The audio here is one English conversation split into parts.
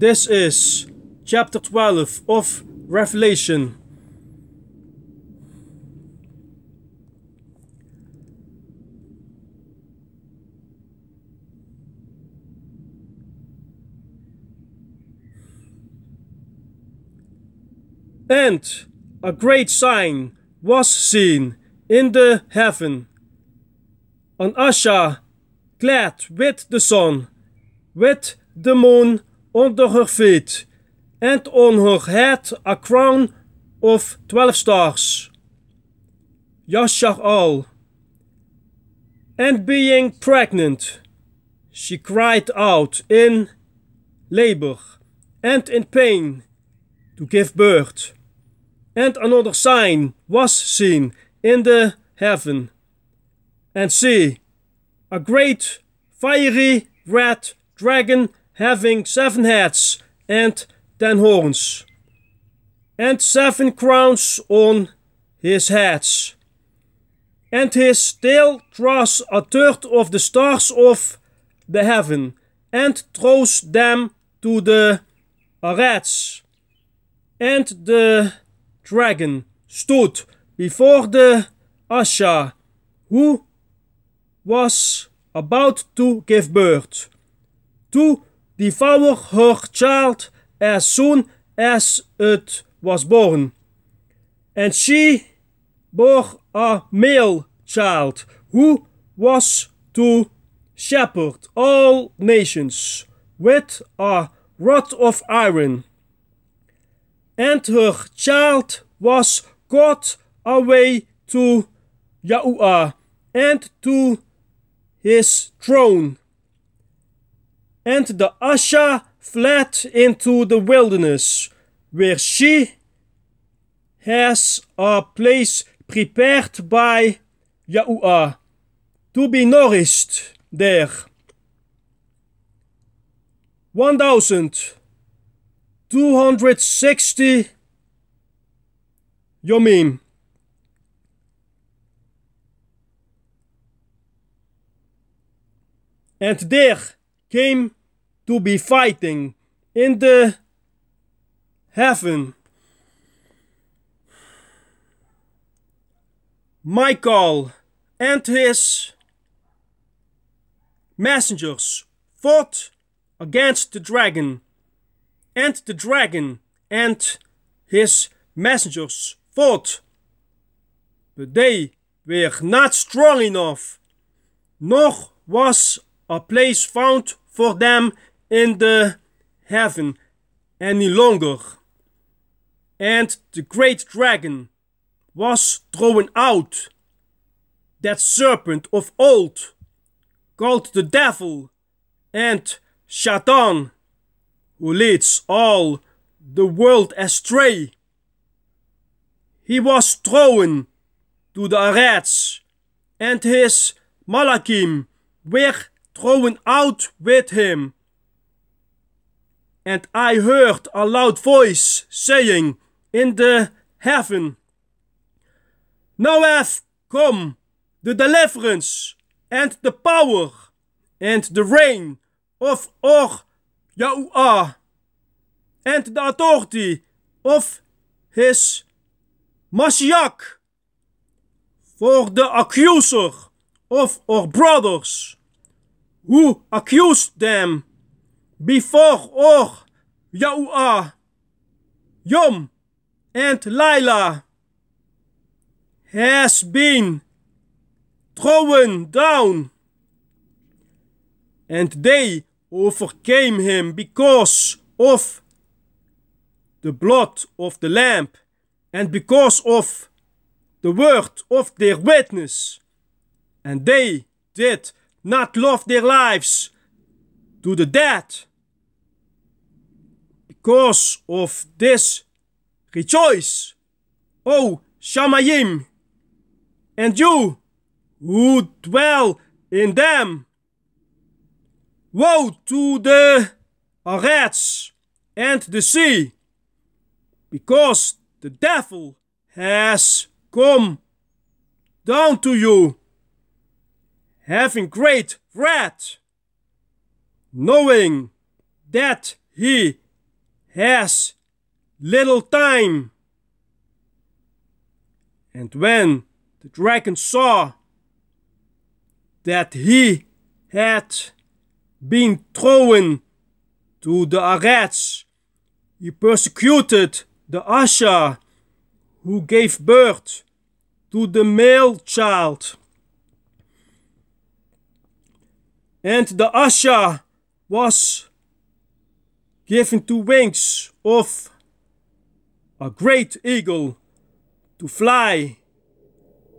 This is chapter 12 of Revelation. And a great sign was seen in the heaven, an usher clad with the sun, with the moon under her feet, and on her head a crown of twelve stars. Yashar And being pregnant, she cried out in labor and in pain to give birth. And another sign was seen in the heaven. And see, a great fiery red dragon having seven heads and ten horns, and seven crowns on his heads. And his tail draws a third of the stars of the heaven, and throws them to the rats. And the dragon stood before the Asha, who was about to give birth to devour her child as soon as it was born. And she bore a male child who was to shepherd all nations with a rod of iron. And her child was caught away to Yahuwah and to his throne and the Asha fled into the wilderness, where she has a place prepared by Yahuwah to be nourished there. 1260 Yomim. And there came to be fighting in the heaven. Michael and his messengers fought against the dragon, and the dragon and his messengers fought. But they were not strong enough, nor was a place found for them in the heaven any longer. And the great dragon was thrown out, that serpent of old, called the devil and Shatan, who leads all the world astray. He was thrown to the Arats, and his Malachim were thrown out with him and I heard a loud voice saying in the heaven, Now hath come the deliverance and the power and the reign of our Yahuwah and the authority of his Mashiach. For the accuser of our brothers who accused them before Och, Yaua, Yom, and Lila has been thrown down. And they overcame him because of the blood of the lamb and because of the word of their witness. And they did not love their lives to the death because of this, rejoice, O Shamayim, and you who dwell in them. Woe to the rats and the sea, because the devil has come down to you, having great wrath, knowing that he has little time. And when the dragon saw that he had been thrown to the Arats, he persecuted the Asha who gave birth to the male child. And the Asha was given two wings of a great eagle to fly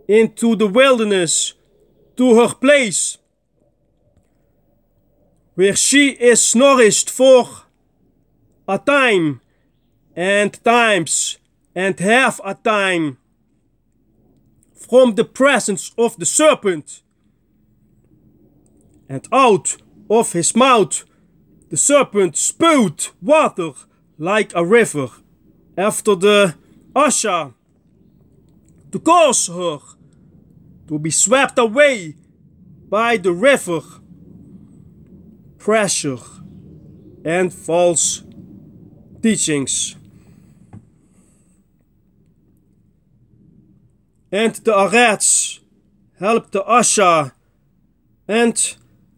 into the wilderness to her place where she is nourished for a time and times and half a time from the presence of the serpent and out of his mouth the serpent spewed water like a river after the Asha to cause her to be swept away by the river pressure and false teachings. And the Arats helped the Asha and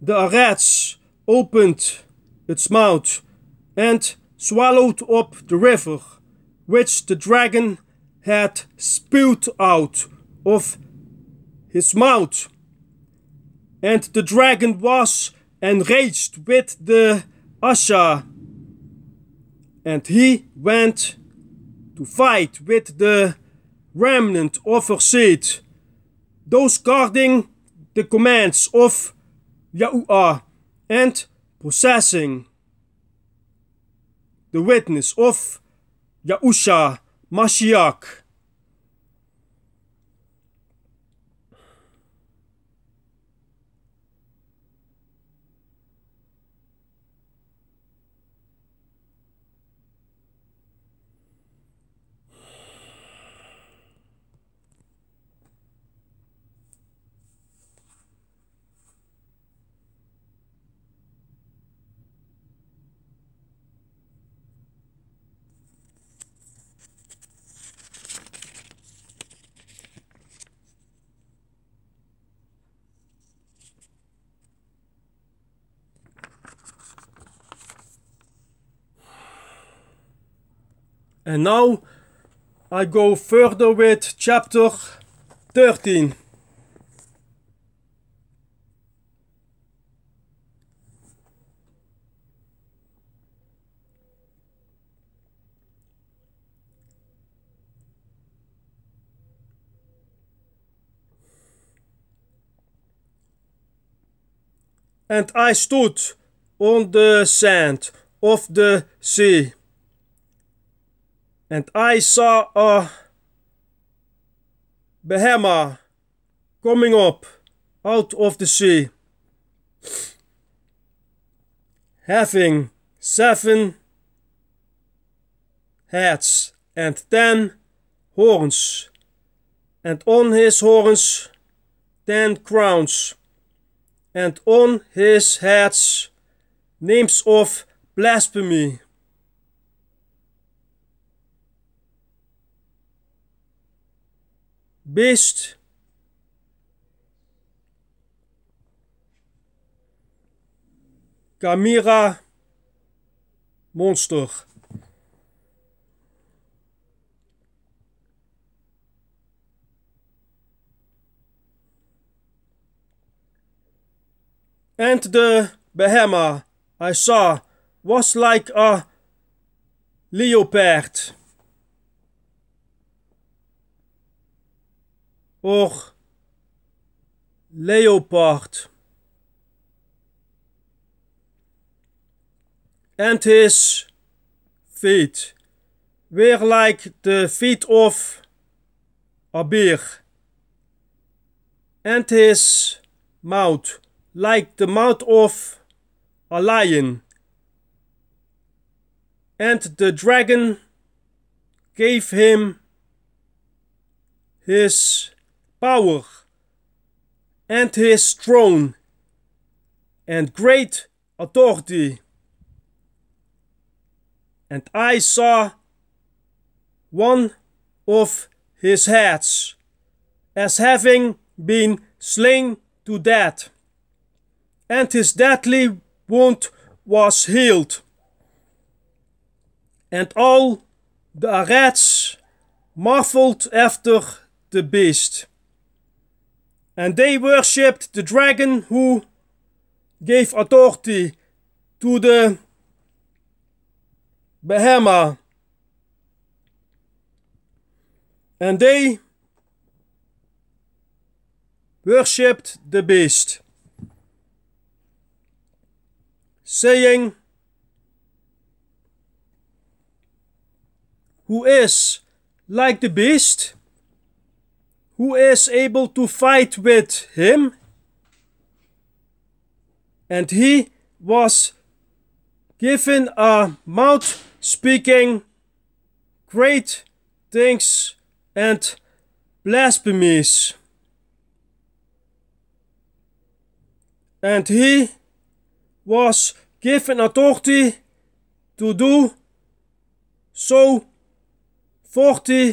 the Arats opened its mouth and swallowed up the river which the dragon had spewed out of his mouth. And the dragon was enraged with the Asha, and he went to fight with the remnant of her seed, those guarding the commands of Yahuwah, and possessing the witness of Yahusha Mashiach. And now I go further with chapter 13. And I stood on the sand of the sea. and I saw a behemoth coming up out of the sea, having seven heads and ten horns, and on his horns ten crowns, and on his heads names of blasphemy. Best, Camira. Monster. And the behemoth I saw was like a leopard. Och, Leopard. And his feet were like the feet of a bear. And his mouth like the mouth of a lion. And the dragon gave him his power and his throne and great authority. And I saw one of his heads as having been slain to death, and his deadly wound was healed. And all the rats muffled after the beast and they worshipped the dragon who gave authority to the Bahama. And they worshipped the beast, saying, Who is like the beast? who is able to fight with him. And he was given a mouth speaking great things and blasphemies. And he was given authority to do so forty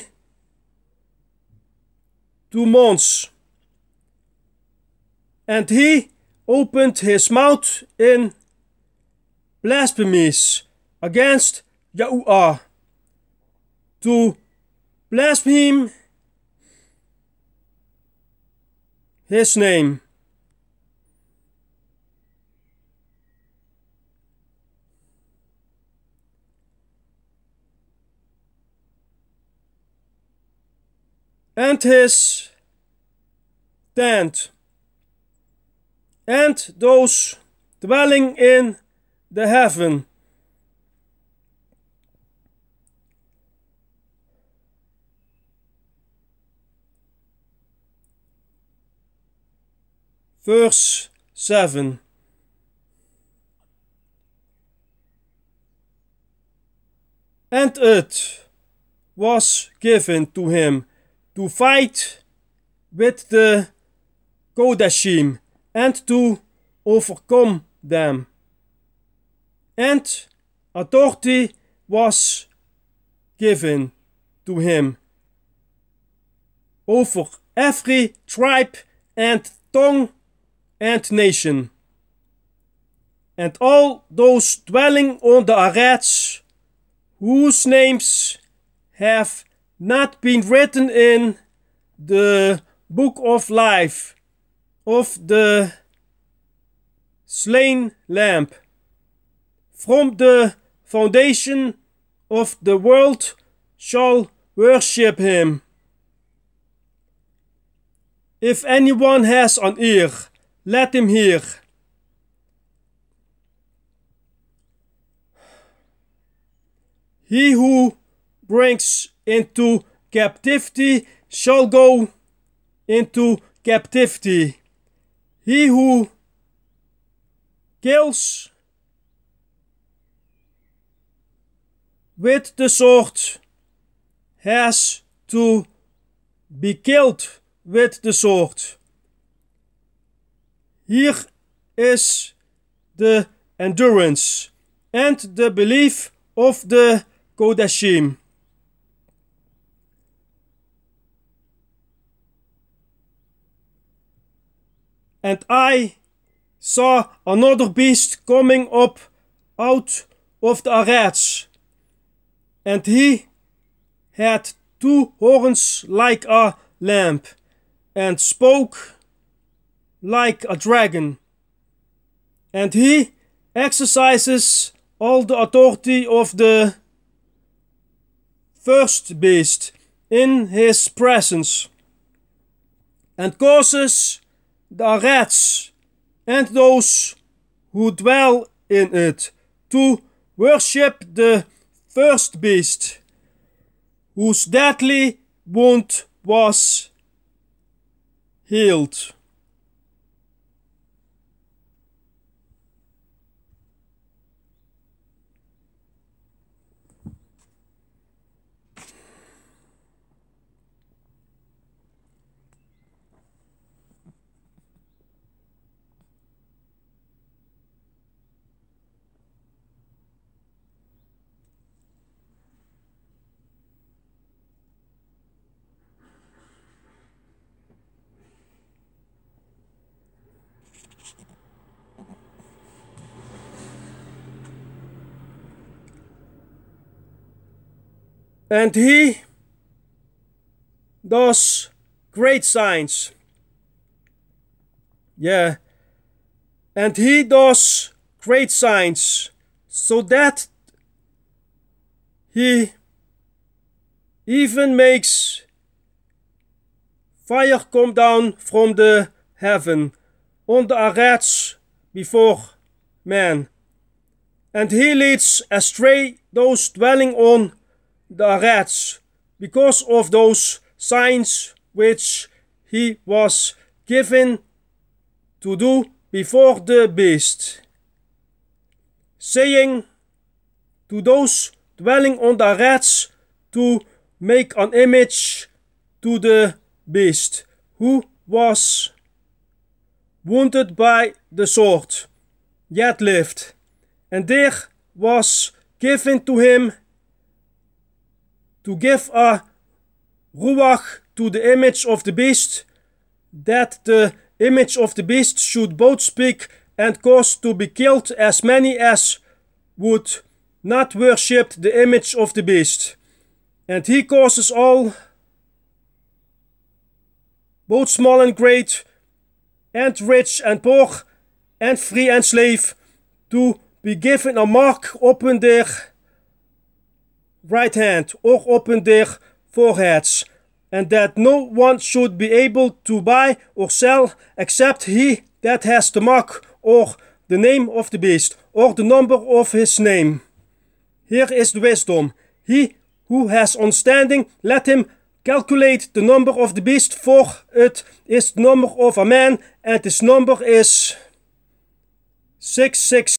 two months. And he opened his mouth in blasphemies against Yahuwah. To blaspheme his name. and his tent and those dwelling in the heaven. Verse 7 And it was given to him to fight with the Kodashim and to overcome them. And authority was given to him over every tribe and tongue and nation. And all those dwelling on the Arats, whose names have not been written in the book of life of the slain lamb from the foundation of the world shall worship him. If anyone has an ear, let him hear. He who brings into captivity shall go into captivity. He who kills with the sword has to be killed with the sword. Hier is the endurance and the belief of the Kodashim. and I saw another beast coming up out of the arats, and he had two horns like a lamp, and spoke like a dragon. And he exercises all the authority of the first beast in his presence, and causes the rats and those who dwell in it, to worship the first beast, whose deadly wound was healed. And he does great signs. Yeah. And he does great signs so that he even makes fire come down from the heaven on the arats before man. And he leads astray those dwelling on the rats because of those signs which he was given to do before the beast, saying to those dwelling on the rats to make an image to the beast who was wounded by the sword, yet lived, and there was given to him to give a ruach to the image of the beast, that the image of the beast should both speak and cause to be killed as many as would not worship the image of the beast. And he causes all, both small and great, and rich and poor, and free and slave, to be given a mark upon their right hand or open their foreheads, and that no one should be able to buy or sell except he that has the mark or the name of the beast or the number of his name. Here is the wisdom. He who has understanding, let him calculate the number of the beast, for it is the number of a man, and his number is 666.